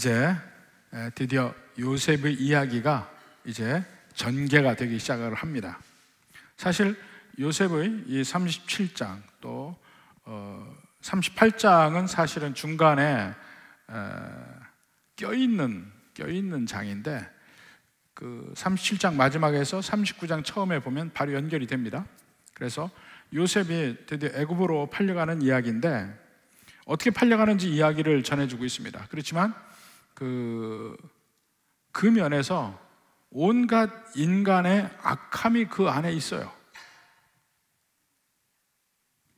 이제 드디어 요셉의 이야기가 이제 전개가 되기 시작을 합니다. 사실 요셉의 이 37장 또 38장은 어, 사실은 중간에 껴있는 껴있는 장인데 그 37장 마지막에서 39장 처음에 보면 바로 연결이 됩니다. 그래서 요셉이 드디어 애굽으로 팔려가는 이야기인데 어떻게 팔려가는지 이야기를 전해주고 있습니다. 그렇지만 그, 그 면에서 온갖 인간의 악함이 그 안에 있어요.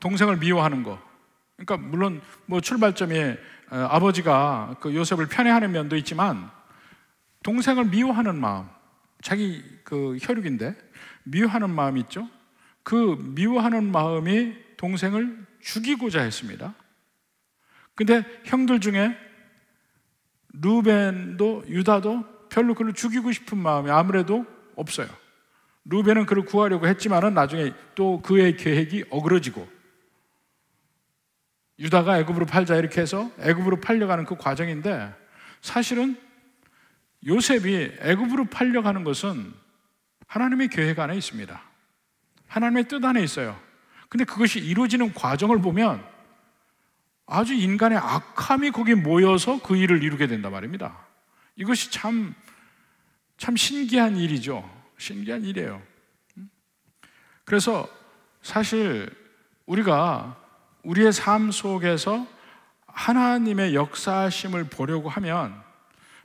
동생을 미워하는 거. 그러니까 물론 뭐 출발점이 어, 아버지가 그 요셉을 편애하는 면도 있지만 동생을 미워하는 마음, 자기 그 혈육인데 미워하는 마음이 있죠. 그 미워하는 마음이 동생을 죽이고자 했습니다. 근데 형들 중에 루벤도 유다도 별로 그를 죽이고 싶은 마음이 아무래도 없어요. 루벤은 그를 구하려고 했지만은 나중에 또 그의 계획이 어그러지고 유다가 애굽으로 팔자 이렇게 해서 애굽으로 팔려가는 그 과정인데 사실은 요셉이 애굽으로 팔려가는 것은 하나님의 계획 안에 있습니다. 하나님의 뜻 안에 있어요. 근데 그것이 이루어지는 과정을 보면 아주 인간의 악함이 거기에 모여서 그 일을 이루게 된단 말입니다. 이것이 참, 참 신기한 일이죠. 신기한 일이에요. 음? 그래서 사실 우리가 우리의 삶 속에서 하나님의 역사심을 보려고 하면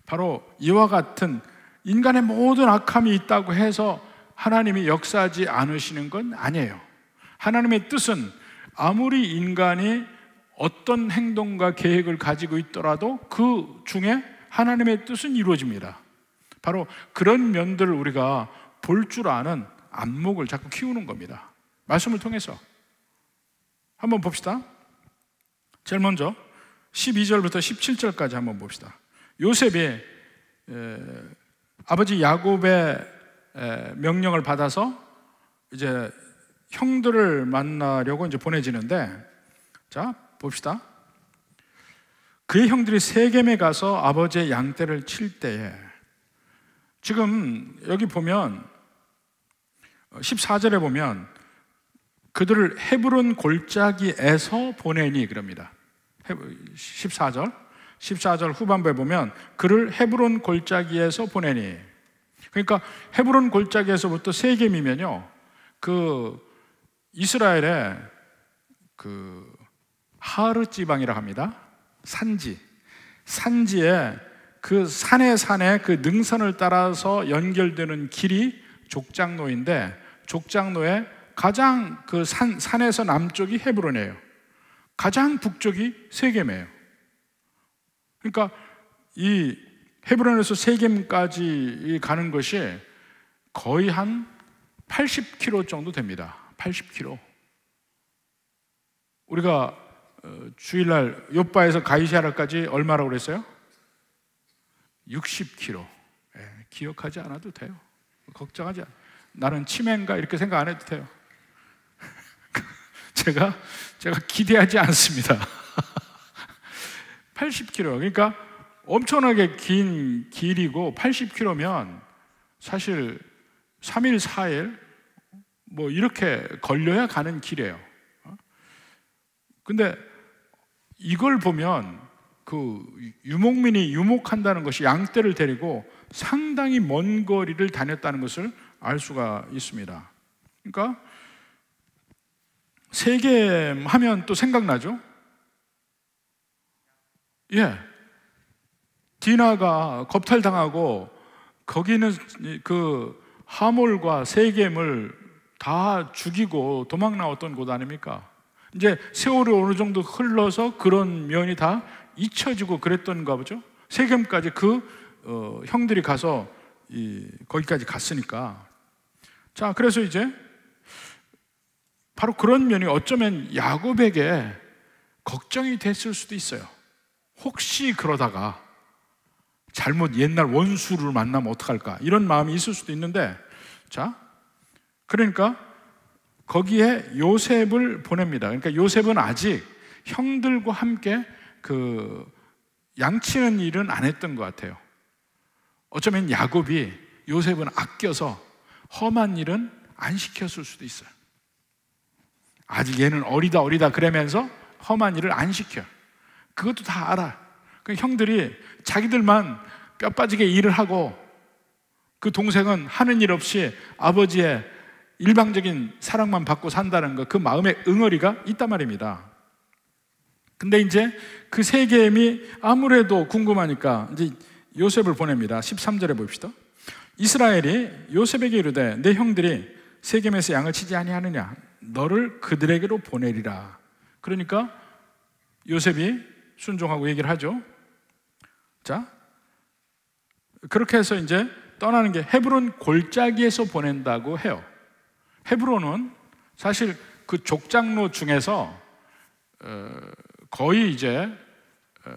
바로 이와 같은 인간의 모든 악함이 있다고 해서 하나님이 역사하지 않으시는 건 아니에요. 하나님의 뜻은 아무리 인간이 어떤 행동과 계획을 가지고 있더라도 그 중에 하나님의 뜻은 이루어집니다. 바로 그런 면들을 우리가 볼 줄 아는 안목을 자꾸 키우는 겁니다. 말씀을 통해서. 한번 봅시다. 제일 먼저 12절부터 17절까지 한번 봅시다. 요셉이 에, 아버지 야곱의 에, 명령을 받아서 이제 형들을 만나려고 이제 보내지는데 자 봅시다. 그의 형들이 세겜에 가서 아버지의 양떼를 칠 때에 지금 여기 보면 14절에 어, 보면 그들을 헤브론 골짜기에서 보내니 그럽니다. 14절 14절 후반부에 보면 그를 헤브론 골짜기에서 보내니 그러니까 헤브론 골짜기에서부터 세겜이면요 그 이스라엘의 그 하르 지방이라 합니다. 산지. 산지에 그 산에 산에 그 능선을 따라서 연결되는 길이 족장로인데 족장로에 가장 그 산, 산에서 남쪽이 헤브론이에요. 가장 북쪽이 세겜이에요. 그러니까 이 헤브론에서 세겜까지 가는 것이 거의 한 80km 정도 됩니다. 80km. 우리가 어, 주일날 요바에서 가이샤라까지 시 얼마라고 그랬어요? 60km. 예, 기억하지 않아도 돼요. 걱정하지 않아요. 나는 치매인가 이렇게 생각 안 해도 돼요. 제가 제가 기대하지 않습니다. 80km. 그러니까 엄청나게 긴 길이고 80km면 사실 3일, 4일 뭐 이렇게 걸려야 가는 길이에요. 어? 근데 이걸 보면 그 유목민이 유목한다는 것이 양떼를 데리고 상당히 먼 거리를 다녔다는 것을 알 수가 있습니다. 그러니까 세계 하면 또 생각나죠? 예. 디나가 겁탈당하고 거기는 그 하몰과 세겜을 다 죽이고 도망 나왔던 곳 아닙니까? 이제 세월이 어느 정도 흘러서 그런 면이 다 잊혀지고 그랬던가 보죠. 세겜까지 그 어, 형들이 가서 이, 거기까지 갔으니까. 자, 그래서 이제 바로 그런 면이 어쩌면 야곱에게 걱정이 됐을 수도 있어요. 혹시 그러다가 잘못 옛날 원수를 만나면 어떡할까? 이런 마음이 있을 수도 있는데, 자, 그러니까 거기에 요셉을 보냅니다. 그러니까 요셉은 아직 형들과 함께 그 양치는 일은 안 했던 것 같아요. 어쩌면 야곱이 요셉은 아껴서 험한 일은 안 시켰을 수도 있어요. 아직 얘는 어리다 어리다 그러면서 험한 일을 안 시켜. 그것도 다 알아. 그 형들이 자기들만 뼈 빠지게 일을 하고 그 동생은 하는 일 없이 아버지의 일방적인 사랑만 받고 산다는 것, 그 마음의 응어리가 있단 말입니다. 근데 이제 그 세계임이 아무래도 궁금하니까 이제 요셉을 보냅니다. 13절에 봅시다. 이스라엘이 요셉에게 이르되 내 형들이 세겜에서 양을 치지 아니하느냐 너를 그들에게로 보내리라. 그러니까 요셉이 순종하고 얘기를 하죠. 자. 그렇게 해서 이제 떠나는 게 헤브론 골짜기에서 보낸다고 해요. 헤브론은 사실 그 족장로 중에서 어, 거의 이제 어,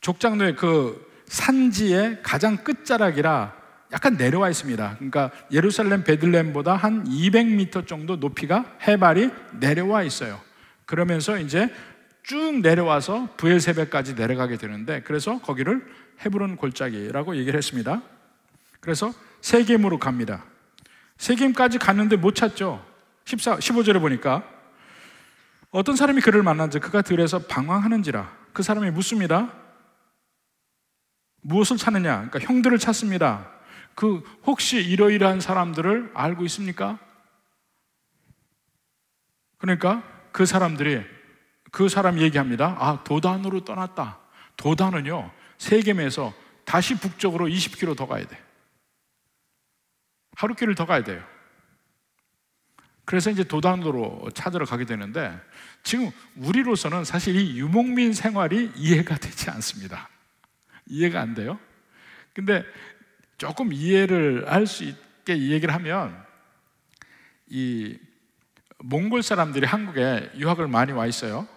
족장로의 그 산지의 가장 끝자락이라 약간 내려와 있습니다. 그러니까 예루살렘 베들렘보다 한 200m 정도 높이가 해발이 내려와 있어요. 그러면서 이제 쭉 내려와서 부엘세베까지 내려가게 되는데 그래서 거기를 헤브론 골짜기라고 얘기를 했습니다. 그래서 세겜으로 갑니다. 세겜까지 갔는데 못 찾죠. 14, 15절에 보니까 어떤 사람이 그를 만난 지 그가 들에서 방황하는지라 그 사람이 묻습니다. 무엇을 찾느냐? 그러니까 형들을 찾습니다. 그 혹시 이러이러한 사람들을 알고 있습니까? 그러니까 그 사람들이 그 사람 얘기합니다. 아, 도단으로 떠났다. 도단은요. 세겜에서 다시 북쪽으로 20km 더 가야 돼. 하루 길을 더 가야 돼요. 그래서 이제 도당도로 찾으러 가게 되는데 지금 우리로서는 사실 이 유목민 생활이 이해가 되지 않습니다. 이해가 안 돼요. 근데 조금 이해를 할 수 있게 이 얘기를 하면 이 몽골 사람들이 한국에 유학을 많이 와 있어요.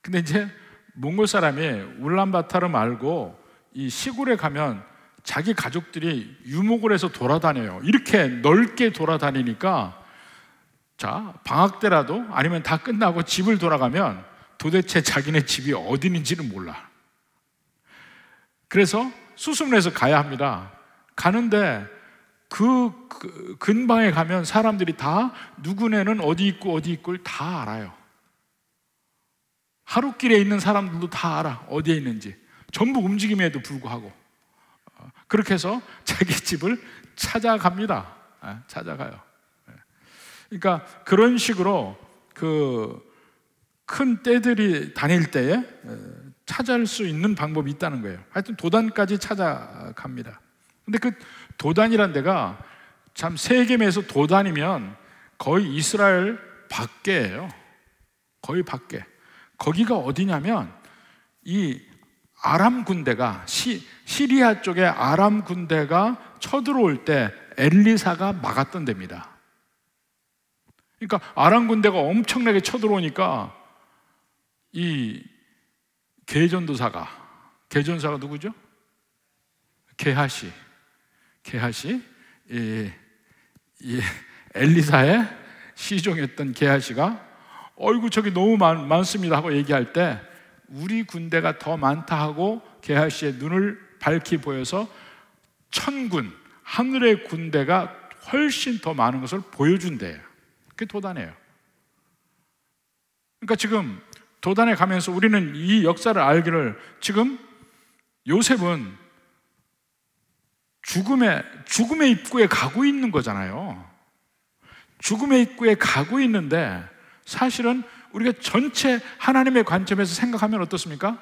근데 이제 몽골 사람이 울란바타르 말고 이 시골에 가면 자기 가족들이 유목을 해서 돌아다녀요. 이렇게 넓게 돌아다니니까 자, 방학 때라도 아니면 다 끝나고 집을 돌아가면 도대체 자기네 집이 어디인지는 몰라. 그래서 수습을 해서 가야 합니다. 가는데 그, 그 근방에 가면 사람들이 다 누구네는 어디 있고 어디 있고를 다 알아요. 하루길에 있는 사람들도 다 알아. 어디에 있는지. 전부 움직임에도 불구하고. 그렇게 해서 자기 집을 찾아갑니다. 예, 찾아가요. 예. 그러니까 그런 식으로 그큰 떼들이 다닐 때에 예, 찾아올 수 있는 방법이 있다는 거예요. 하여튼 도단까지 찾아갑니다. 근데 그 도단이란 데가 참 세겜에서 도단이면 거의 이스라엘 밖에예요. 거의 밖에. 거기가 어디냐면 이 아람 군대가 시, 시리아 쪽에 아람 군대가 쳐들어올 때 엘리사가 막았던 데입니다. 그러니까 아람 군대가 엄청나게 쳐들어오니까 이 개전도사가 개전사가 누구죠? 게하시 게하시 이, 이 엘리사의 시종했던 게하시가 어이구 저기 너무 많, 많습니다 하고 얘기할 때 우리 군대가 더 많다 하고 게하시의 눈을 밝히 보여서 천군 하늘의 군대가 훨씬 더 많은 것을 보여준대요. 그게 도단이에요. 그러니까 지금 도단에 가면서 우리는 이 역사를 알기를 지금 요셉은 죽음의 죽음의 입구에 가고 있는 거잖아요. 죽음의 입구에 가고 있는데 사실은 우리가 전체 하나님의 관점에서 생각하면 어떻습니까?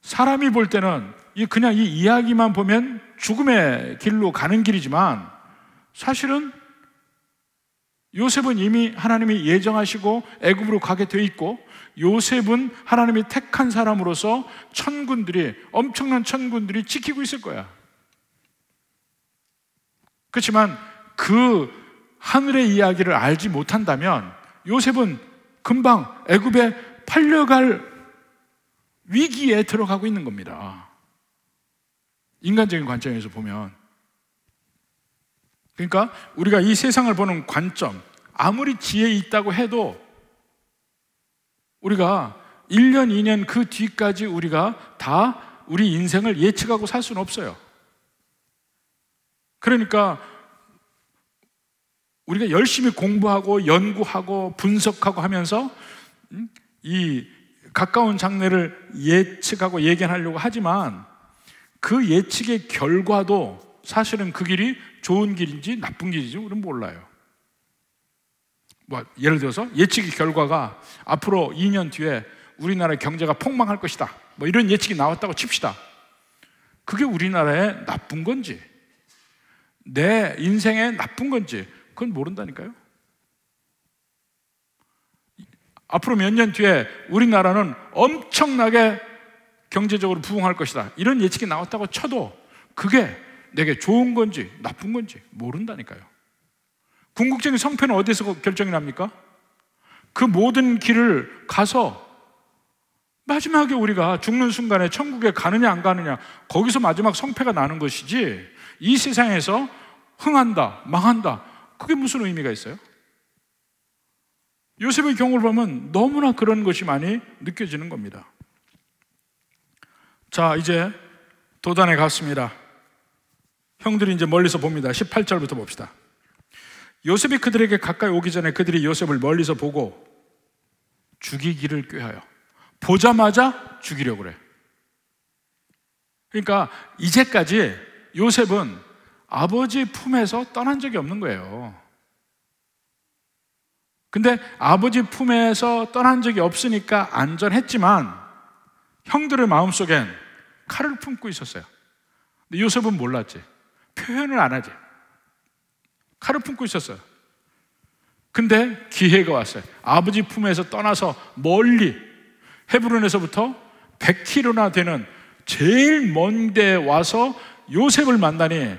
사람이 볼 때는 그냥 이 이야기만 보면 죽음의 길로 가는 길이지만 사실은 요셉은 이미 하나님이 예정하시고 애굽으로 가게 돼 있고 요셉은 하나님이 택한 사람으로서 천군들이 엄청난 천군들이 지키고 있을 거야. 그렇지만 그 하늘의 이야기를 알지 못한다면 요셉은 금방 애굽에 팔려갈 위기에 들어가고 있는 겁니다. 인간적인 관점에서 보면. 그러니까 우리가 이 세상을 보는 관점, 아무리 지혜 있다고 해도 우리가 1년, 2년 그 뒤까지 우리가 다 우리 인생을 예측하고 살 수는 없어요. 그러니까 우리가 열심히 공부하고 연구하고 분석하고 하면서 음, 이 가까운 장래를 예측하고 예견하려고 하지만 그 예측의 결과도 사실은 그 길이 좋은 길인지 나쁜 길인지 우리는 몰라요. 뭐 예를 들어서 예측의 결과가 앞으로 2년 뒤에 우리나라 경제가 폭망할 것이다. 뭐 이런 예측이 나왔다고 칩시다. 그게 우리나라에 나쁜 건지 내 인생에 나쁜 건지 그건 모른다니까요. 앞으로 몇 년 뒤에 우리나라는 엄청나게 경제적으로 부흥할 것이다. 이런 예측이 나왔다고 쳐도 그게 내게 좋은 건지 나쁜 건지 모른다니까요. 궁극적인 성패는 어디서 결정이 납니까? 그 모든 길을 가서 마지막에 우리가 죽는 순간에 천국에 가느냐 안 가느냐 거기서 마지막 성패가 나는 것이지 이 세상에서 흥한다 망한다 그게 무슨 의미가 있어요? 요셉의 경우를 보면 너무나 그런 것이 많이 느껴지는 겁니다. 자, 이제 도단에 갔습니다. 형들이 이제 멀리서 봅니다. 18절부터 봅시다. 요셉이 그들에게 가까이 오기 전에 그들이 요셉을 멀리서 보고 죽이기를 꾀하여 보자마자 죽이려고 그래. 그러니까 이제까지 요셉은 아버지 품에서 떠난 적이 없는 거예요. 근데 아버지 품에서 떠난 적이 없으니까 안전했지만 형들의 마음속엔 칼을 품고 있었어요. 근데 요셉은 몰랐지. 표현을 안 하지. 칼을 품고 있었어요. 근데 기회가 왔어요. 아버지 품에서 떠나서 멀리 헤브론에서부터 100km나 되는 제일 먼데 와서 요셉을 만나니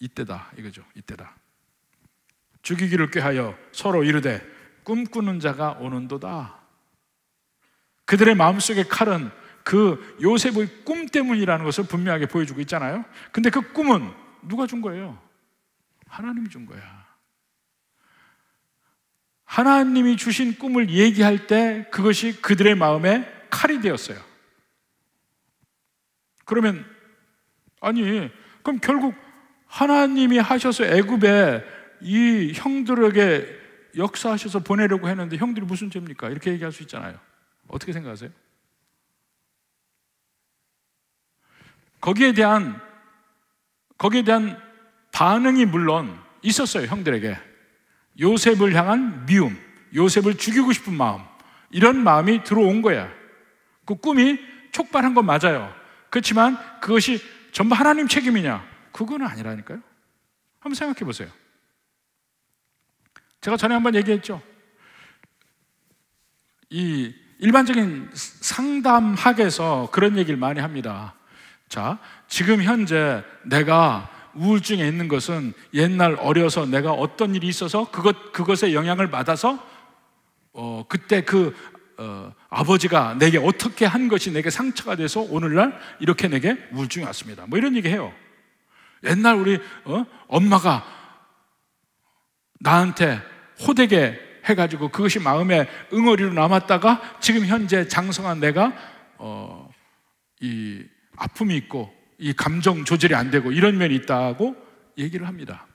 이때다 이거죠. 이때다. 죽이기를 꾀하여 서로 이르되 꿈꾸는 자가 오는도다. 그들의 마음속의 칼은 그 요셉의 꿈 때문이라는 것을 분명하게 보여주고 있잖아요. 근데 그 꿈은 누가 준 거예요? 하나님이 준 거야. 하나님이 주신 꿈을 얘기할 때 그것이 그들의 마음에 칼이 되었어요. 그러면, 아니, 그럼 결국 하나님이 하셔서 애굽에 이 형들에게 역사하셔서 보내려고 했는데 형들이 무슨 죄입니까? 이렇게 얘기할 수 있잖아요. 어떻게 생각하세요? 거기에 대한 거기에 대한 반응이 물론 있었어요, 형들에게. 요셉을 향한 미움, 요셉을 죽이고 싶은 마음, 이런 마음이 들어온 거야. 그 꿈이 촉발한 건 맞아요. 그렇지만 그것이 전부 하나님 책임이냐? 그거는 아니라니까요. 한번 생각해 보세요. 제가 전에 한번 얘기했죠. 이 일반적인 상담학에서 그런 얘기를 많이 합니다. 자, 지금 현재 내가 우울증에 있는 것은 옛날 어려서 내가 어떤 일이 있어서 그것, 그것에 영향을 받아서 어, 그때 그 어, 아버지가 내게 어떻게 한 것이 내게 상처가 돼서 오늘날 이렇게 내게 우울증이 왔습니다. 뭐 이런 얘기 해요. 옛날 우리 어? 엄마가 나한테 호되게 해가지고 그것이 마음에 응어리로 남았다가 지금 현재 장성한 내가 어, 이 아픔이 있고 이 감정 조절이 안 되고 이런 면이 있다고 얘기를 합니다.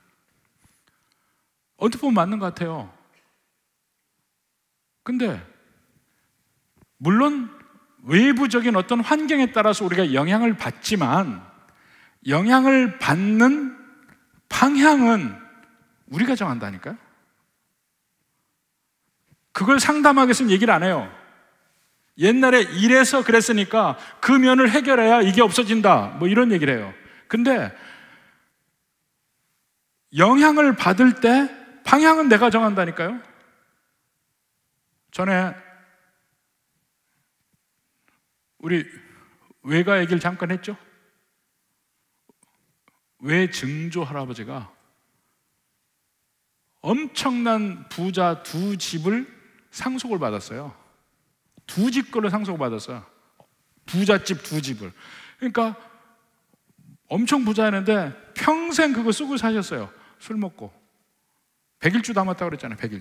어떻게 보면 맞는 것 같아요. 근데 물론 외부적인 어떤 환경에 따라서 우리가 영향을 받지만 영향을 받는 방향은 우리가 정한다니까요. 그걸 상담하겠으면 얘기를 안 해요. 옛날에 이래서 그랬으니까 그 면을 해결해야 이게 없어진다. 뭐 이런 얘기를 해요. 근데 영향을 받을 때 방향은 내가 정한다니까요. 전에 우리 외가 얘기를 잠깐 했죠. 왜 증조 할아버지가 엄청난 부자 두 집을 상속을 받았어요. 두 집 걸로 상속을 받았어요. 부잣집 두 집을. 그러니까 엄청 부자였는데 평생 그거 쓰고 사셨어요. 술 먹고. 1 0 0일주 남았다고 그랬잖아요. 1 0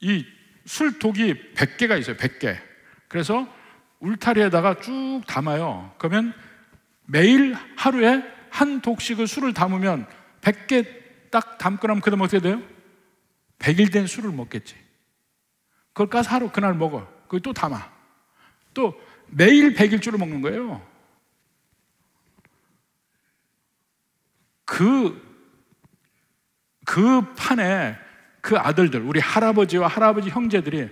0일주이 술독이 1 0 0개가 있어요. 1 0 0개 그래서 울타리에다가 쭉 담아요. 그러면 매일 하루에 한독식을 술을 담으면 100개 딱 담고 나면 그 다음 어떻게 돼요? 100일 된 술을 먹겠지. 그걸 까서 하루 그날 먹어. 그걸 또 담아. 또 매일 100일 줄을 먹는 거예요. 그, 그 판에 그 아들들, 우리 할아버지와 할아버지 형제들이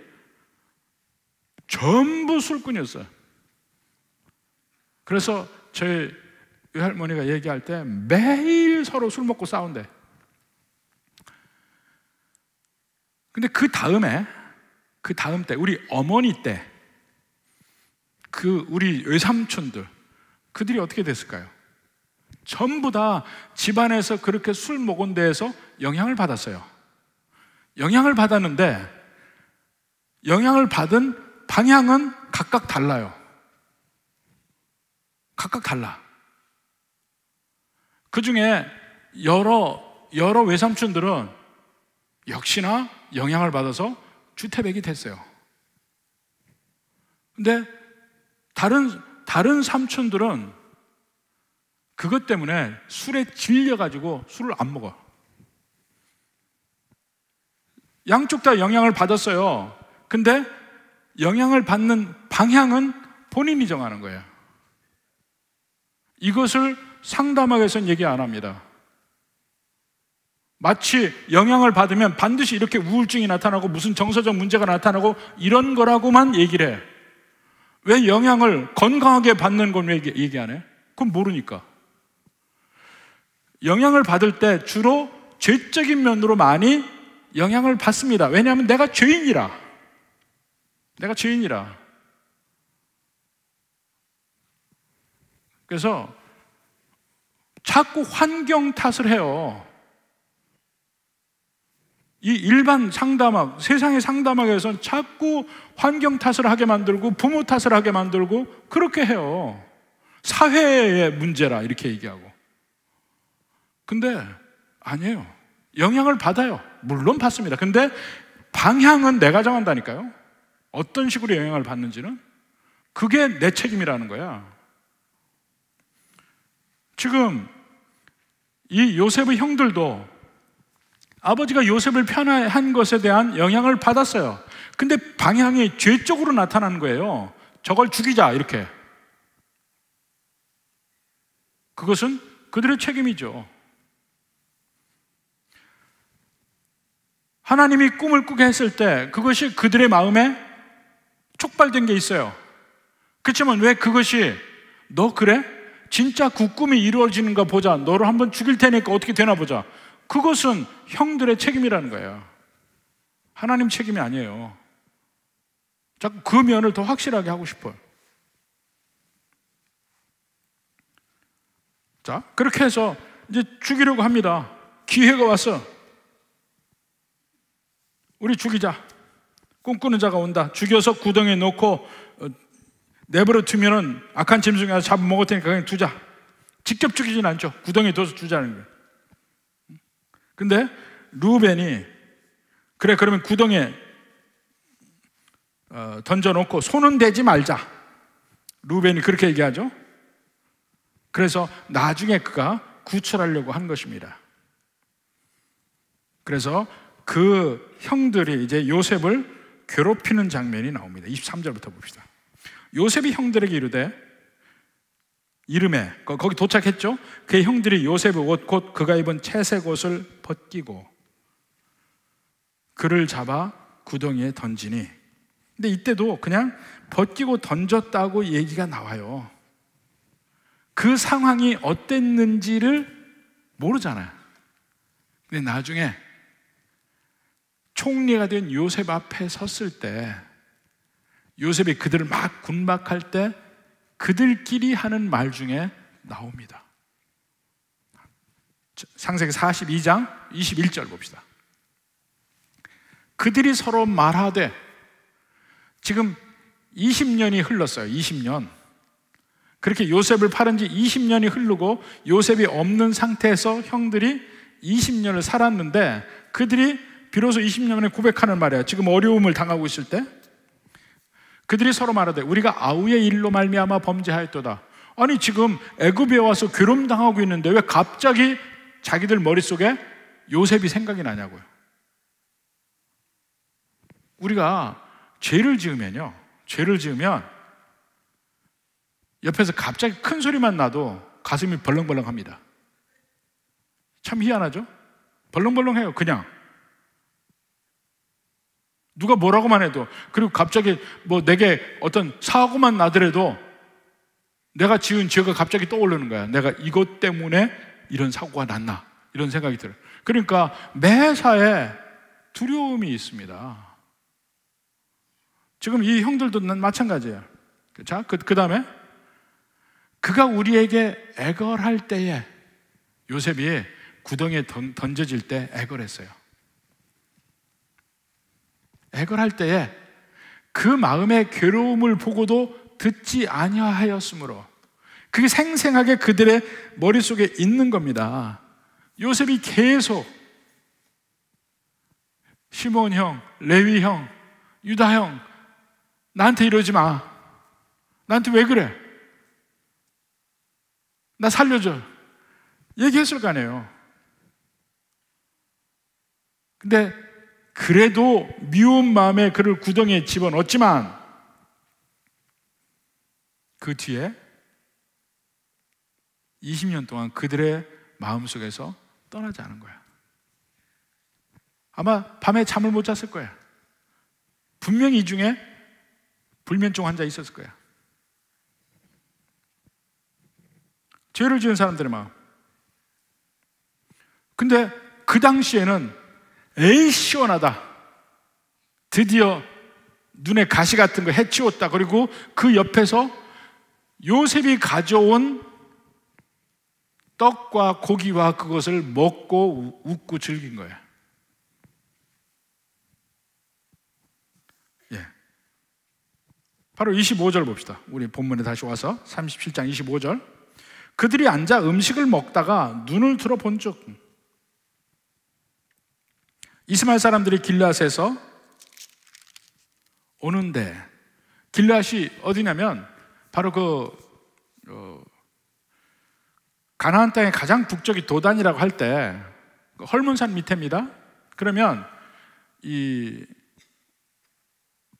전부 술꾼이었어요. 그래서 저희 할머니가 얘기할 때 매일 서로 술 먹고 싸운대. 근데 그 다음에, 그 다음 때, 우리 어머니 때, 그 우리 외삼촌들, 그들이 어떻게 됐을까요? 전부 다 집안에서 그렇게 술 먹은 데에서 영향을 받았어요. 영향을 받았는데, 영향을 받은 방향은 각각 달라요. 각각 달라. 그 중에 여러, 여러 외삼촌들은 역시나 영향을 받아서 주태백이 됐어요. 근데 다른, 다른 삼촌들은 그것 때문에 술에 질려가지고 술을 안 먹어. 양쪽 다 영향을 받았어요. 근데 영향을 받는 방향은 본인이 정하는 거예요. 이것을 상담학에서는 얘기 안 합니다. 마치 영향을 받으면 반드시 이렇게 우울증이 나타나고 무슨 정서적 문제가 나타나고 이런 거라고만 얘기를 해. 왜 영향을 건강하게 받는 건왜 얘기 안 해? 그건 모르니까. 영향을 받을 때 주로 죄적인 면으로 많이 영향을 받습니다. 왜냐하면 내가 죄인이라. 내가 죄인이라. 그래서 자꾸 환경 탓을 해요. 이 일반 상담학, 세상의 상담학에서는 자꾸 환경 탓을 하게 만들고 부모 탓을 하게 만들고 그렇게 해요. 사회의 문제라 이렇게 얘기하고. 근데 아니에요. 영향을 받아요. 물론 받습니다. 근데 방향은 내가 정한다니까요. 어떤 식으로 영향을 받는지는 그게 내 책임이라는 거야. 지금 이 요셉의 형들도 아버지가 요셉을 편한 것에 대한 영향을 받았어요. 근데 방향이 죄적으로 나타난 거예요. 저걸 죽이자, 이렇게. 그것은 그들의 책임이죠. 하나님이 꿈을 꾸게 했을 때 그것이 그들의 마음에 촉발된 게 있어요. 그렇지만 왜 그것이 너 그래? 진짜 국꿈이 이루어지는 가 보자. 너를 한번 죽일 테니까 어떻게 되나 보자. 그것은 형들의 책임이라는 거예요. 하나님 책임이 아니에요. 자꾸 그 면을 더 확실하게 하고 싶어요. 자, 그렇게 해서 이제 죽이려고 합니다. 기회가 왔어. 우리 죽이자. 꿈꾸는 자가 온다. 죽여서 구덩이에 놓고 내버려 두면은 악한 짐승이 와서 잡아먹을 테니까 그냥 두자. 직접 죽이진 않죠. 구덩이에 둬서 두자는 거예요. 근데 루벤이 그래 그러면 구덩이에 어, 던져놓고 손은 대지 말자. 루벤이 그렇게 얘기하죠. 그래서 나중에 그가 구출하려고 한 것입니다. 그래서 그 형들이 이제 요셉을 괴롭히는 장면이 나옵니다. 23절부터 봅시다. 요셉이 형들에게 이르되 이름에 거기 도착했죠. 그 형들이 요셉의 옷곧 그가 입은 채색 옷을 벗기고 그를 잡아 구덩이에 던지니. 근데 이때도 그냥 벗기고 던졌다고 얘기가 나와요. 그 상황이 어땠는지를 모르잖아요. 근데 나중에 총리가 된 요셉 앞에 섰을 때 요셉이 그들을 막 군박할 때 그들끼리 하는 말 중에 나옵니다. 상세기 42장 21절 봅시다. 그들이 서로 말하되 지금 20년이 흘렀어요. 20년. 그렇게 요셉을 팔은 지 20년이 흐르고 요셉이 없는 상태에서 형들이 20년을 살았는데 그들이 비로소 20년에 고백하는 말이에요. 지금 어려움을 당하고 있을 때 그들이 서로 말하되 우리가 아우의 일로 말미암아 범죄하였도다. 아니 지금 애굽에 와서 괴롭 당하고 있는데 왜 갑자기 자기들 머릿속에 요셉이 생각이 나냐고요. 우리가 죄를 지으면요. 죄를 지으면 옆에서 갑자기 큰 소리만 나도 가슴이 벌렁벌렁합니다. 참 희한하죠? 벌렁벌렁해요. 그냥 누가 뭐라고만 해도 그리고 갑자기 뭐 내게 어떤 사고만 나더라도 내가 지은 죄가 갑자기 떠오르는 거야. 내가 이것 때문에 이런 사고가 났나 이런 생각이 들어. 그러니까 매사에 두려움이 있습니다. 지금 이 형들도 마찬가지예요. 자, 그, 그 다음에 그가 우리에게 애걸할 때에 요셉이 구덩이에 던, 던져질 때 애걸했어요. 백을 할 때에 그 마음의 괴로움을 보고도 듣지 아니하였으므로 그게 생생하게 그들의 머릿속에 있는 겁니다. 요셉이 계속 시몬 형, 레위 형, 유다 형, 나한테 이러지 마. 나한테 왜 그래? 나 살려줘. 얘기했을 거 아니에요. 근데 그래도 미운 마음에 그를 구덩이에 집어넣었지만 그 뒤에 20년 동안 그들의 마음속에서 떠나지 않은 거야. 아마 밤에 잠을 못 잤을 거야. 분명히 이 중에 불면증 환자 있었을 거야. 죄를 지은 사람들의 마음. 근데 그 당시에는 에이 시원하다. 드디어 눈에 가시 같은 거 해치웠다. 그리고 그 옆에서 요셉이 가져온 떡과 고기와 그것을 먹고 웃고 즐긴 거예요. 예. 바로 25절 봅시다. 우리 본문에 다시 와서 37장 25절. 그들이 앉아 음식을 먹다가 눈을 들어 본 적. 이스마엘 사람들이 길라앗에서 오는데 길라앗이 어디냐면 바로 그 어, 가나안 땅의 가장 북쪽이 도단이라고 할때 그 헐문산 밑에입니다. 그러면 이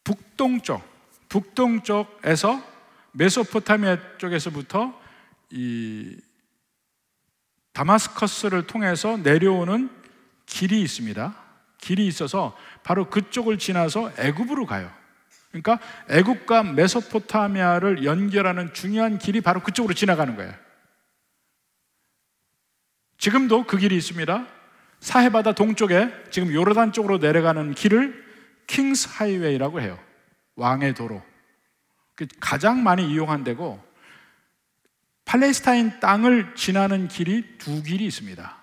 북동쪽 북동쪽에서 메소포타미아 쪽에서부터 이 다마스커스를 통해서 내려오는 길이 있습니다. 길이 있어서 바로 그쪽을 지나서 애굽으로 가요. 그러니까 애굽과 메소포타미아를 연결하는 중요한 길이 바로 그쪽으로 지나가는 거예요. 지금도 그 길이 있습니다. 사해바다 동쪽에 지금 요르단 쪽으로 내려가는 길을 킹스 하이웨이라고 해요. 왕의 도로. 그 가장 많이 이용한 데고 팔레스타인 땅을 지나는 길이 두 길이 있습니다.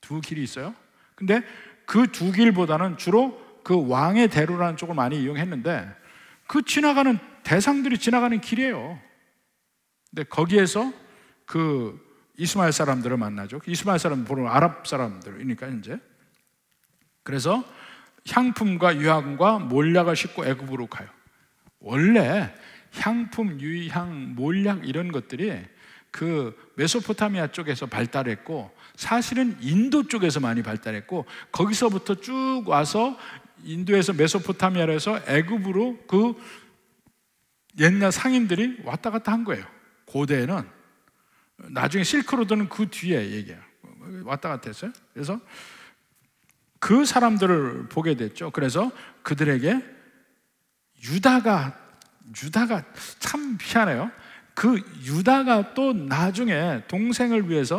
두 길이 있어요. 근데 그두 길보다는 주로 그 왕의 대로라는 쪽을 많이 이용했는데 그 지나가는 대상들이 지나가는 길이에요. 근데 거기에서 그 이스마엘 사람들을 만나죠. 그 이스마엘 사람 보는 아랍 사람들이니까 이제 그래서 향품과 유향과 몰약을 싣고 애굽으로 가요. 원래 향품, 유향, 몰약 이런 것들이 그 메소포타미아 쪽에서 발달했고 사실은 인도 쪽에서 많이 발달했고 거기서부터 쭉 와서 인도에서 메소포타미아로 해서 애굽으로 그 옛날 상인들이 왔다 갔다 한 거예요. 고대에는 나중에 실크로드는 그 뒤에 얘기해요. 왔다 갔다 했어요. 그래서 그 사람들을 보게 됐죠. 그래서 그들에게 유다가 유다가 참 희한해요. 그 유다가 또 나중에 동생을 위해서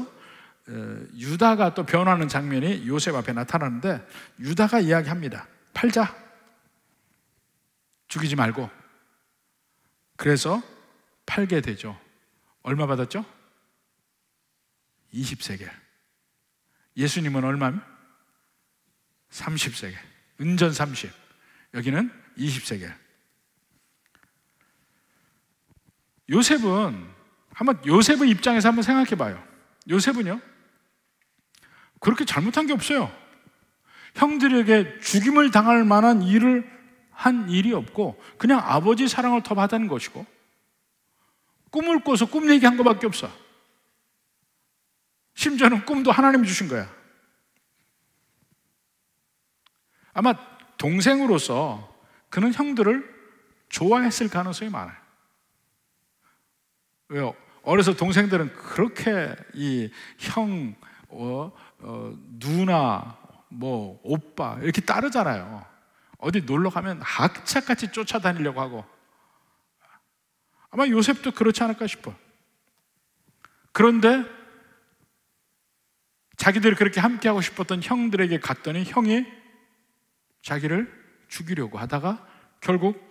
어, 유다가 또 변하는 장면이 요셉 앞에 나타나는데 유다가 이야기합니다. 팔자. 죽이지 말고. 그래서 팔게 되죠. 얼마 받았죠? 2 0세계 예수님은 얼마? 3 0세계 은전 30. 여기는 2 0세계 요셉은 한번 요셉의 입장에서 한번 생각해 봐요. 요셉은요. 그렇게 잘못한 게 없어요. 형들에게 죽임을 당할 만한 일을 한 일이 없고 그냥 아버지 사랑을 더 받은 것이고 꿈을 꿔서 꿈 얘기한 것밖에 없어. 심지어는 꿈도 하나님이 주신 거야. 아마 동생으로서 그는 형들을 좋아했을 가능성이 많아요. 왜요? 어려서 동생들은 그렇게 이 형, 어, 어, 누나, 뭐 오빠 이렇게 따르잖아요. 어디 놀러 가면 학차같이 쫓아다니려고 하고 아마 요셉도 그렇지 않을까 싶어. 그런데 자기들이 그렇게 함께하고 싶었던 형들에게 갔더니 형이 자기를 죽이려고 하다가 결국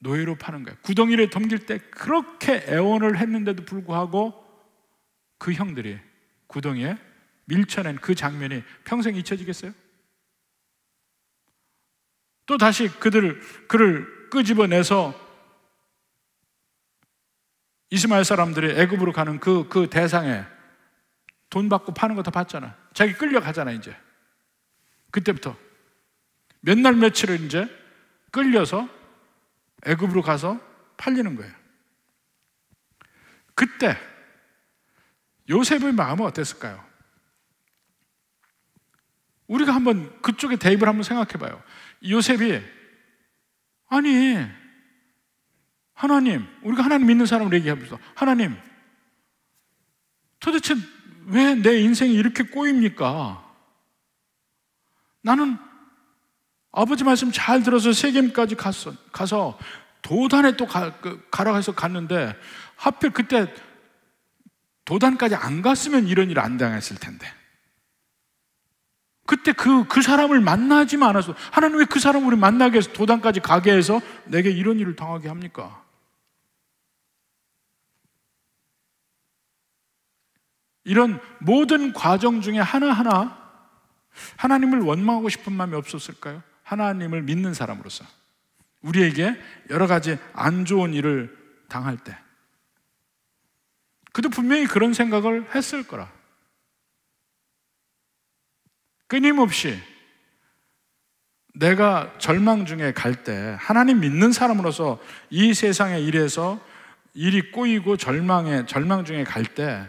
노예로 파는 거예요. 구덩이를 덤길 때 그렇게 애원을 했는데도 불구하고 그 형들이 구덩이에 밀쳐낸 그 장면이 평생 잊혀지겠어요? 또 다시 그들을 그를 끄집어내서 이스마엘 사람들이 애굽으로 가는 그, 그 대상에 돈 받고 파는 거 다 봤잖아. 자기 끌려가잖아, 이제. 그때부터. 몇 날 며칠을 이제 끌려서 애굽으로 가서 팔리는 거예요. 그때 요셉의 마음은 어땠을까요? 우리가 한번 그쪽에 대입을 한번 생각해 봐요. 요셉이 아니 하나님 우리가 하나님 믿는 사람을 얘기하면서 하나님 도대체 왜 내 인생이 이렇게 꼬입니까? 나는 아버지 말씀 잘 들어서 세겜까지 갔어, 가서 도단에 또 가, 그, 가라 해서 갔는데 하필 그때 도단까지 안 갔으면 이런 일안 당했을 텐데. 그때 그, 그 사람을 만나지만 않아서 하나님 왜 그 사람을 우리 만나게 해서 도단까지 가게 해서 내게 이런 일을 당하게 합니까? 이런 모든 과정 중에 하나하나 하나님을 원망하고 싶은 마음이 없었을까요? 하나님을 믿는 사람으로서 우리에게 여러 가지 안 좋은 일을 당할 때 그도 분명히 그런 생각을 했을 거라. 끊임없이 내가 절망 중에 갈 때 하나님 믿는 사람으로서 이 세상의 일에서 일이 꼬이고 절망에 절망 중에 갈 때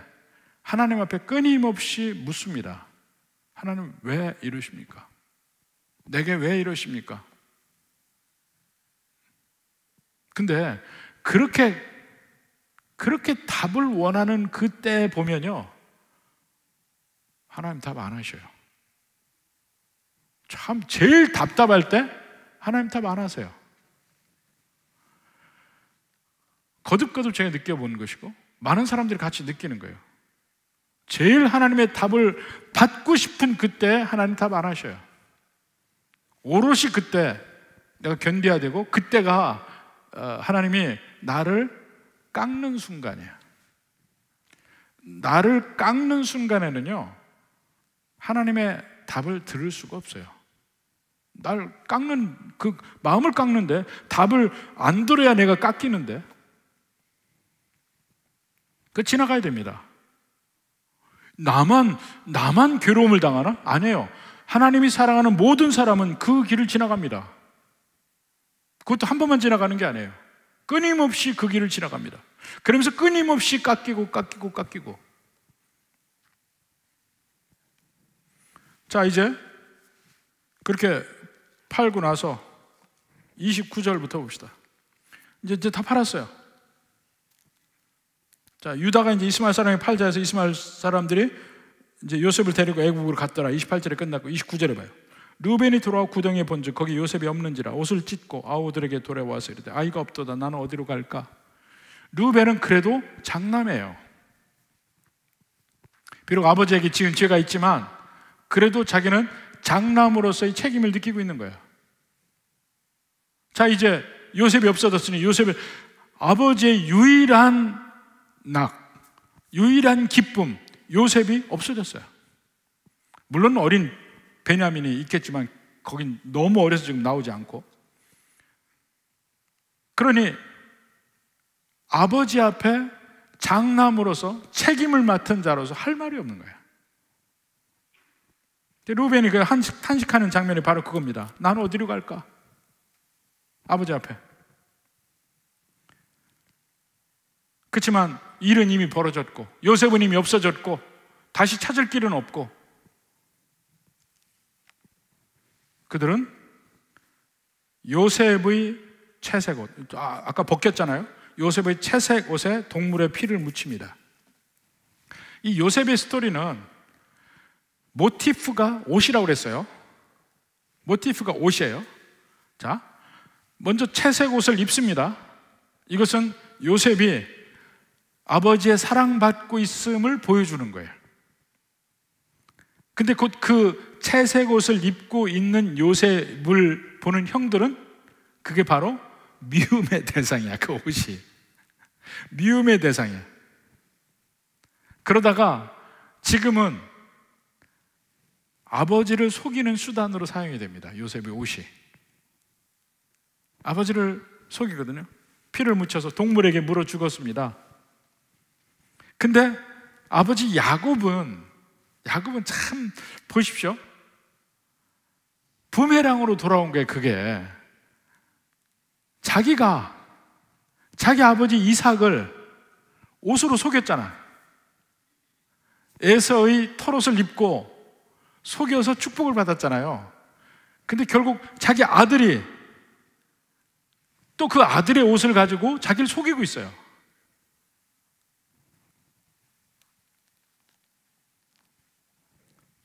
하나님 앞에 끊임없이 묻습니다. 하나님 왜 이러십니까? 내게 왜 이러십니까? 근데 그렇게 그렇게 답을 원하는 그때 보면요. 하나님 답 안 하셔요. 참 제일 답답할 때 하나님 답 안 하세요. 거듭거듭 제가 느껴보는 것이고 많은 사람들이 같이 느끼는 거예요. 제일 하나님의 답을 받고 싶은 그때 하나님 답 안 하셔요. 오롯이 그때 내가 견뎌야 되고 그때가 어, 하나님이 나를 깎는 순간이야. 나를 깎는 순간에는요, 하나님의 답을 들을 수가 없어요. 날 깎는, 그, 마음을 깎는데 답을 안 들어야 내가 깎이는데. 그 지나가야 됩니다. 나만, 나만 괴로움을 당하나? 아니에요. 하나님이 사랑하는 모든 사람은 그 길을 지나갑니다. 그것도 한 번만 지나가는 게 아니에요. 끊임없이 그 길을 지나갑니다. 그러면서 끊임없이 깎이고 깎이고 깎이고. 자, 이제 그렇게 팔고 나서 29절부터 봅시다. 이제, 이제 다 팔았어요. 자, 유다가 이제 이스마엘 사람이 팔자 해서 이스마엘 사람들이 이제 요셉을 데리고 애국으로 갔더라. 28절에 끝났고 29절에 봐요. 루벤이 돌아와 구덩이에 본즉 거기 요셉이 없는지라 옷을 찢고 아우들에게 돌아와서 이르되 아이가 없도다 나는 어디로 갈까? 루벤은 그래도 장남이에요. 비록 아버지에게 지은 죄가 있지만 그래도 자기는 장남으로서의 책임을 느끼고 있는 거예요. 자 이제 요셉이 없어졌으니 요셉을 아버지의 유일한 낙, 유일한 기쁨, 요셉이 없어졌어요. 물론 어린 베냐민이 있겠지만 거긴 너무 어려서 지금 나오지 않고. 그러니 아버지 앞에 장남으로서 책임을 맡은 자로서 할 말이 없는 거야. 루벤이 그 한식, 탄식하는 장면이 바로 그겁니다. 난 어디로 갈까? 아버지 앞에. 그렇지만 일은 이미 벌어졌고 요셉은 이미 없어졌고 다시 찾을 길은 없고 그들은 요셉의 채색 옷, 아, 아까 벗겼잖아요. 요셉의 채색 옷에 동물의 피를 묻힙니다. 이 요셉의 스토리는 모티프가 옷이라고 그랬어요. 모티프가 옷이에요. 자, 먼저 채색 옷을 입습니다. 이것은 요셉이 아버지의 사랑받고 있음을 보여주는 거예요. 근데 곧 그 채색 옷을 입고 있는 요셉을 보는 형들은 그게 바로 미움의 대상이야, 그 옷이. 미움의 대상이야. 그러다가 지금은 아버지를 속이는 수단으로 사용이 됩니다. 요셉의 옷이. 아버지를 속이거든요. 피를 묻혀서 동물에게 물어 죽었습니다. 근데 아버지 야곱은 야곱은 참 보십시오. 부메랑으로 돌아온 게 그게 자기가 자기 아버지 이삭을 옷으로 속였잖아. 에서의 털옷을 입고 속여서 축복을 받았잖아요. 근데 결국 자기 아들이 또 그 아들의 옷을 가지고 자기를 속이고 있어요.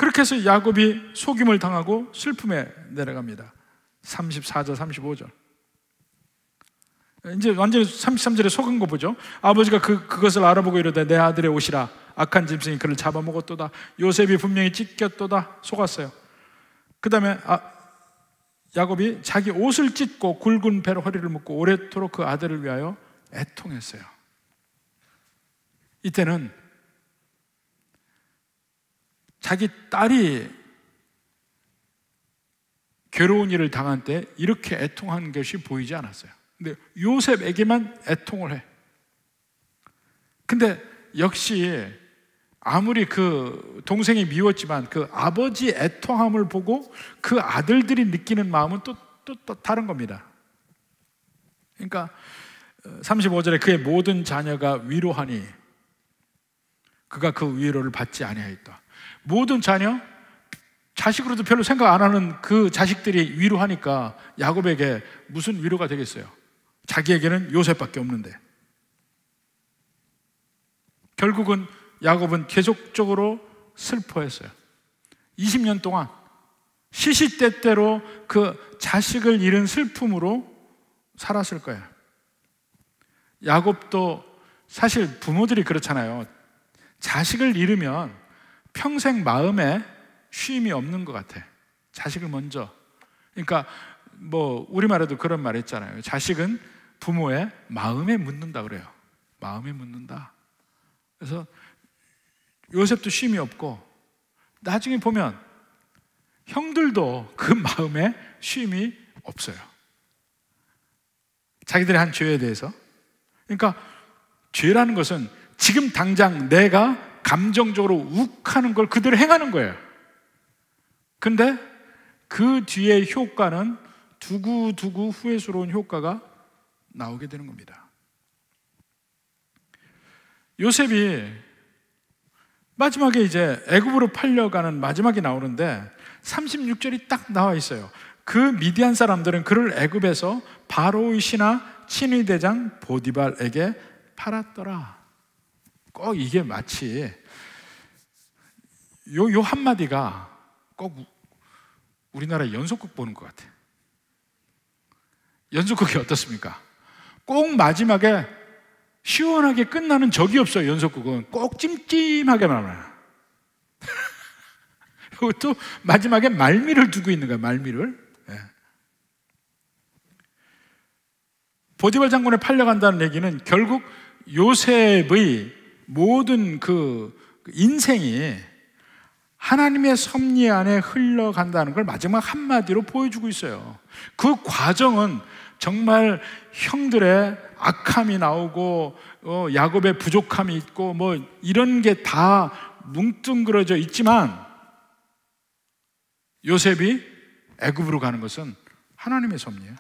그렇게 해서 야곱이 속임을 당하고 슬픔에 내려갑니다. 34절, 35절. 이제 완전히 33절에 속은 거 보죠. 아버지가 그, 그것을 알아보고 이르되 내 아들의 옷이라 악한 짐승이 그를 잡아먹었도다. 요셉이 분명히 찢겼도다. 속았어요. 그 다음에 아, 야곱이 자기 옷을 찢고 굵은 배로 허리를 묶고 오랫도록그 아들을 위하여 애통했어요. 이때는 자기 딸이 괴로운 일을 당한 때 이렇게 애통한 것이 보이지 않았어요. 근데 요셉에게만 애통을 해. 근데 역시 아무리 그 동생이 미웠지만 그 아버지 애통함을 보고 그 아들들이 느끼는 마음은 또, 또, 또 다른 겁니다. 그러니까 35절에 어, 그의 모든 자녀가 위로하니 그가 그 위로를 받지 아니하였다. 모든 자녀, 자식으로도 별로 생각 안 하는 그 자식들이 위로하니까 야곱에게 무슨 위로가 되겠어요? 자기에게는 요셉밖에 없는데. 결국은 야곱은 계속적으로 슬퍼했어요. 20년 동안 시시때때로 그 자식을 잃은 슬픔으로 살았을 거예요. 야곱도 사실 부모들이 그렇잖아요. 자식을 잃으면 평생 마음에 쉼이 없는 것 같아. 자식을 먼저. 그러니까 뭐 우리말에도 그런 말 했잖아요. 자식은 부모의 마음에 묻는다 그래요. 마음에 묻는다. 그래서 요셉도 쉼이 없고 나중에 보면 형들도 그 마음에 쉼이 없어요. 자기들의 한 죄에 대해서. 그러니까 죄라는 것은 지금 당장 내가 감정적으로 욱하는 걸 그대로 행하는 거예요. 근데 그 뒤에 효과는 두고두고 후회스러운 효과가 나오게 되는 겁니다. 요셉이 마지막에 이제 애굽으로 팔려가는 마지막이 나오는데 36절이 딱 나와 있어요. 그 미디안 사람들은 그를 애굽에서 바로의 신하 친위대장 보디발에게 팔았더라. 꼭 이게 마치 요, 요 한마디가 꼭 우리나라 연속극 보는 것 같아요. 연속극이 어떻습니까? 꼭 마지막에 시원하게 끝나는 적이 없어요, 연속극은. 꼭 찜찜하게 말아요그또 마지막에 말미를 두고 있는 거야, 말미를. 예. 보디발 장군에 팔려간다는 얘기는 결국 요셉의 모든 그 인생이 하나님의 섭리 안에 흘러간다는 걸 마지막 한마디로 보여주고 있어요. 그 과정은 정말 형들의 악함이 나오고 어, 야곱의 부족함이 있고 뭐 이런 게 다 뭉뚱그러져 있지만 요셉이 애굽으로 가는 것은 하나님의 섭리야.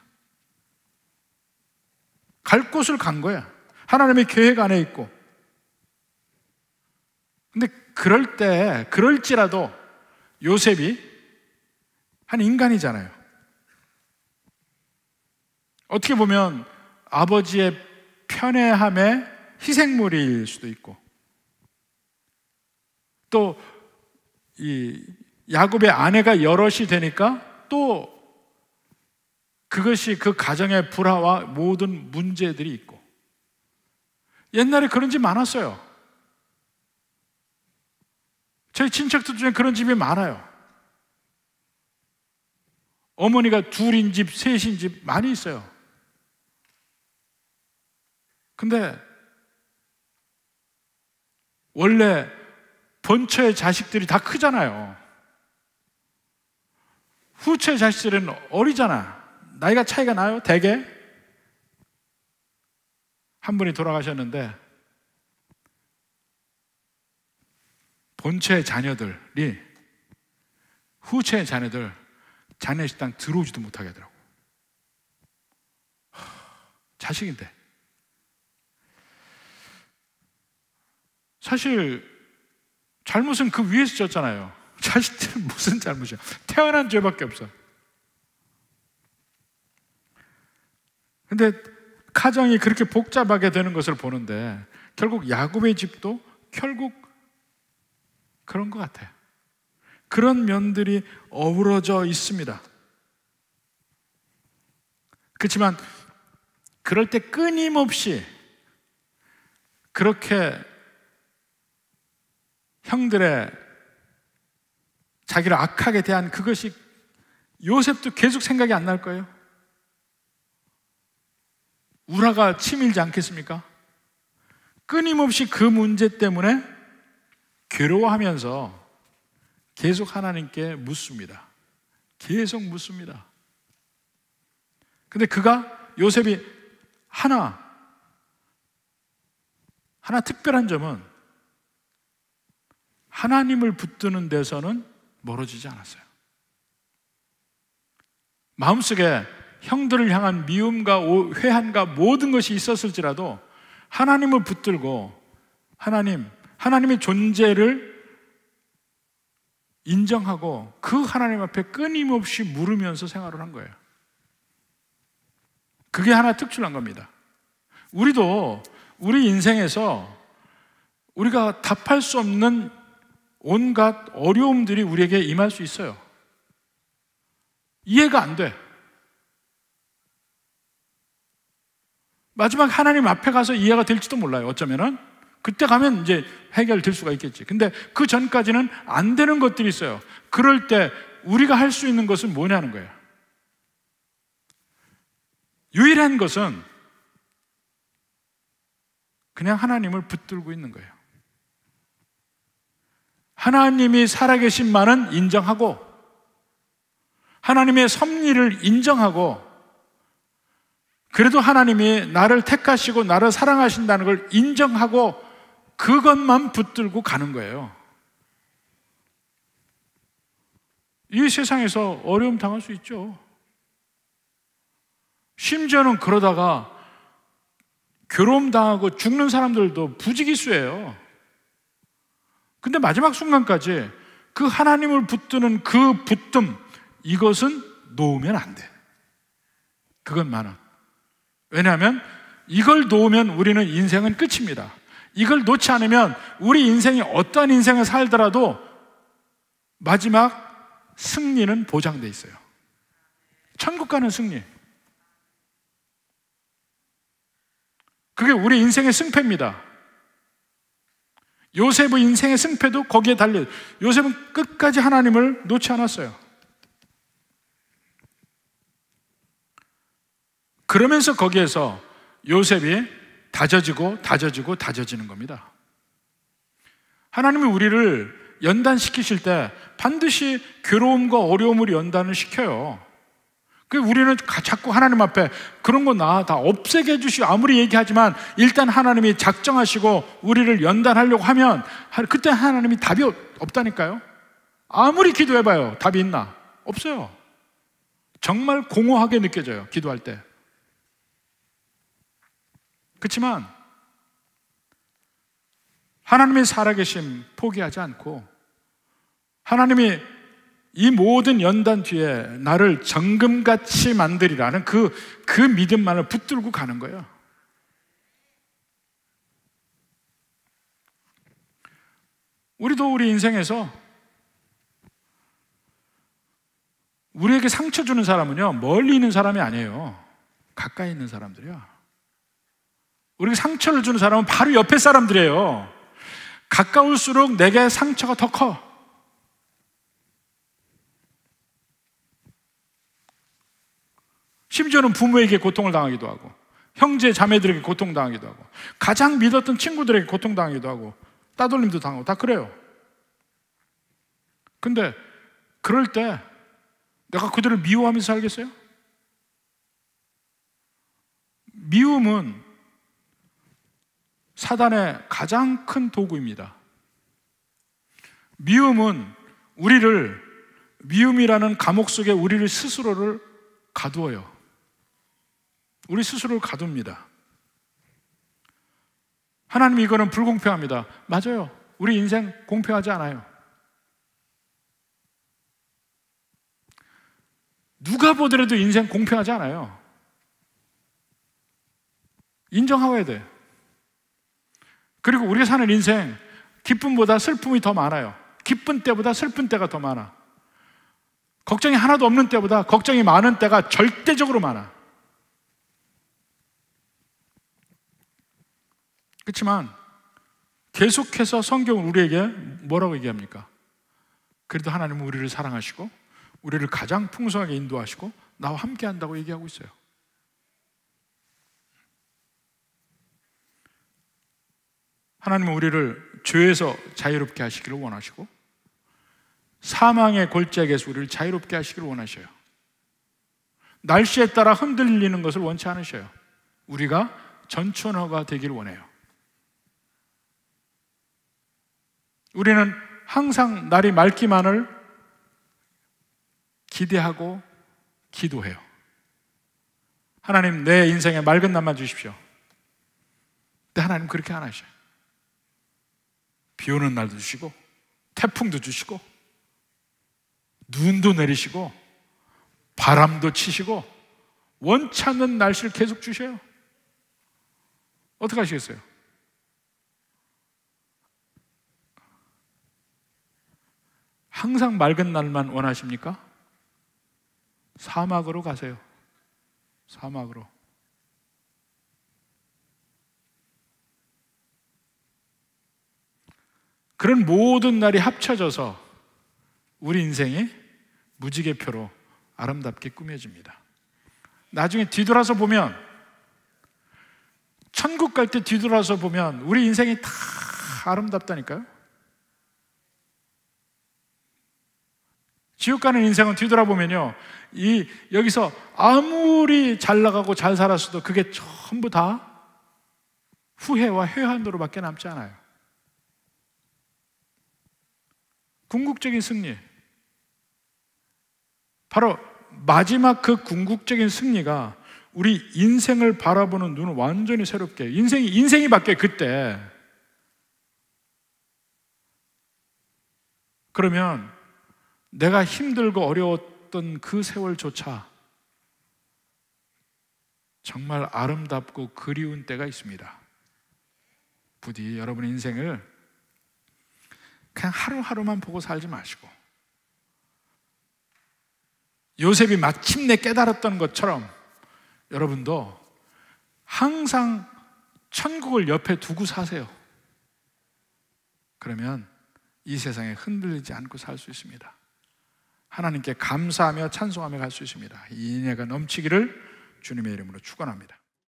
갈 곳을 간 거야. 하나님의 계획 안에 있고 근데 그럴 때, 그럴지라도 요셉이 한 인간이잖아요. 어떻게 보면 아버지의 편애함의 희생물일 수도 있고, 또, 이, 야곱의 아내가 여럿이 되니까 또 그것이 그 가정의 불화와 모든 문제들이 있고, 옛날에 그런 집 많았어요. 저희 친척들 중에 그런 집이 많아요. 어머니가 둘인 집, 셋인 집 많이 있어요. 근데 원래 본처의 자식들이 다 크잖아요. 후처의 자식들은 어리잖아. 나이가 차이가 나요, 대개. 한 분이 돌아가셨는데 본체의 자녀들이 후체의 자녀들 자네 식당 들어오지도 못하게 하더라고. 자식인데. 사실 잘못은 그 위에서 졌잖아요. 자식들은 무슨 잘못이야? 태어난 죄밖에 없어. 근데 가정이 그렇게 복잡하게 되는 것을 보는데 결국 야곱의 집도 결국 그런 것 같아요. 그런 면들이 어우러져 있습니다. 그렇지만 그럴 때 끊임없이 그렇게 형들의 자기를 악하게 대한 그것이 요셉도 계속 생각이 안 날 거예요. 우라가 치밀지 않겠습니까? 끊임없이 그 문제 때문에 괴로워하면서 계속 하나님께 묻습니다. 계속 묻습니다. 근데 그가 요셉이 하나, 하나 특별한 점은 하나님을 붙드는 데서는 멀어지지 않았어요. 마음속에 형들을 향한 미움과 회한과 모든 것이 있었을지라도 하나님을 붙들고 하나님 하나님의 존재를 인정하고 그 하나님 앞에 끊임없이 물으면서 생활을 한 거예요. 그게 하나 특출난 겁니다. 우리도 우리 인생에서 우리가 답할 수 없는 온갖 어려움들이 우리에게 임할 수 있어요. 이해가 안 돼. 마지막 하나님 앞에 가서 이해가 될지도 몰라요. 어쩌면은. 그때 가면 이제 해결될 수가 있겠지. 근데 그 전까지는 안 되는 것들이 있어요. 그럴 때 우리가 할 수 있는 것은 뭐냐는 거예요. 유일한 것은 그냥 하나님을 붙들고 있는 거예요. 하나님이 살아계신 만은 인정하고, 하나님의 섭리를 인정하고, 그래도 하나님이 나를 택하시고 나를 사랑하신다는 걸 인정하고 그것만 붙들고 가는 거예요. 이 세상에서 어려움 당할 수 있죠. 심지어는 그러다가 괴로움 당하고 죽는 사람들도 부지기수예요. 근데 마지막 순간까지 그 하나님을 붙드는 그 붙듦, 이것은 놓으면 안 돼. 그건 많아. 왜냐하면 이걸 놓으면 우리는 인생은 끝입니다. 이걸 놓지 않으면 우리 인생이 어떤 인생을 살더라도 마지막 승리는 보장돼 있어요. 천국 가는 승리. 그게 우리 인생의 승패입니다. 요셉의 인생의 승패도 거기에 달려. 요셉은 끝까지 하나님을 놓지 않았어요. 그러면서 거기에서 요셉이 다져지고 다져지고 다져지는 겁니다. 하나님이 우리를 연단시키실 때 반드시 괴로움과 어려움을 연단을 시켜요. 그 우리는 자꾸 하나님 앞에 그런 거 나 다 없애게 해주시고 아무리 얘기하지만 일단 하나님이 작정하시고 우리를 연단하려고 하면 그때 하나님이 답이 없다니까요. 아무리 기도해봐요. 답이 있나? 없어요. 정말 공허하게 느껴져요. 기도할 때. 그렇지만 하나님이 살아계심 포기하지 않고 하나님이 이 모든 연단 뒤에 나를 정금같이 만들이라는 그, 그 믿음만을 붙들고 가는 거예요. 우리도 우리 인생에서 우리에게 상처 주는 사람은요, 멀리 있는 사람이 아니에요. 가까이 있는 사람들이요 우리가 상처를 주는 사람은 바로 옆에 사람들이에요. 가까울수록 내게 상처가 더 커. 심지어는 부모에게 고통을 당하기도 하고, 형제 자매들에게 고통당하기도 하고, 가장 믿었던 친구들에게 고통당하기도 하고, 따돌림도 당하고, 다 그래요. 근데, 그럴 때, 내가 그들을 미워하면서 살겠어요? 미움은 사단의 가장 큰 도구입니다. 미움은 우리를, 미움이라는 감옥 속에 우리를 스스로를 가두어요. 우리 스스로를 가둡니다. 하나님 이거는 불공평합니다. 맞아요. 우리 인생 공평하지 않아요. 누가 보더라도 인생 공평하지 않아요. 인정하고야 돼. 그리고 우리가 사는 인생, 기쁨보다 슬픔이 더 많아요. 기쁜 때보다 슬픈 때가 더 많아. 걱정이 하나도 없는 때보다 걱정이 많은 때가 절대적으로 많아. 그렇지만 계속해서 성경은 우리에게 뭐라고 얘기합니까? 그래도 하나님은 우리를 사랑하시고 우리를 가장 풍성하게 인도하시고 나와 함께 한다고 얘기하고 있어요. 하나님은 우리를 죄에서 자유롭게 하시기를 원하시고 사망의 골짜기에서 우리를 자유롭게 하시기를 원하셔요. 날씨에 따라 흔들리는 것을 원치 않으셔요. 우리가 전천허가 되길 원해요. 우리는 항상 날이 맑기만을 기대하고 기도해요. 하나님, 내 인생에 맑은 날만 주십시오. 근데 하나님 그렇게 안 하셔요. 비 오는 날도 주시고, 태풍도 주시고, 눈도 내리시고, 바람도 치시고, 원치 않는 날씨를 계속 주셔요. 어떻게 하시겠어요? 항상 맑은 날만 원하십니까? 사막으로 가세요. 사막으로. 그런 모든 날이 합쳐져서 우리 인생이 무지개표로 아름답게 꾸며집니다. 나중에 뒤돌아서 보면 천국 갈 때 뒤돌아서 보면 우리 인생이 다 아름답다니까요. 지옥 가는 인생은 뒤돌아보면요. 이, 여기서 아무리 잘 나가고 잘 살았어도 그게 전부 다 후회와 회한도로밖에 남지 않아요. 궁극적인 승리. 바로 마지막 그 궁극적인 승리가 우리 인생을 바라보는 눈을 완전히 새롭게 인생이 인생이 바뀌 그때 그러면 내가 힘들고 어려웠던 그 세월조차 정말 아름답고 그리운 때가 있습니다. 부디 여러분의 인생을 그냥 하루하루만 보고 살지 마시고 요셉이 마침내 깨달았던 것처럼 여러분도 항상 천국을 옆에 두고 사세요. 그러면 이 세상에 흔들리지 않고 살 수 있습니다. 하나님께 감사하며 찬송하며 갈 수 있습니다. 이 인애가 넘치기를 주님의 이름으로 축원합니다.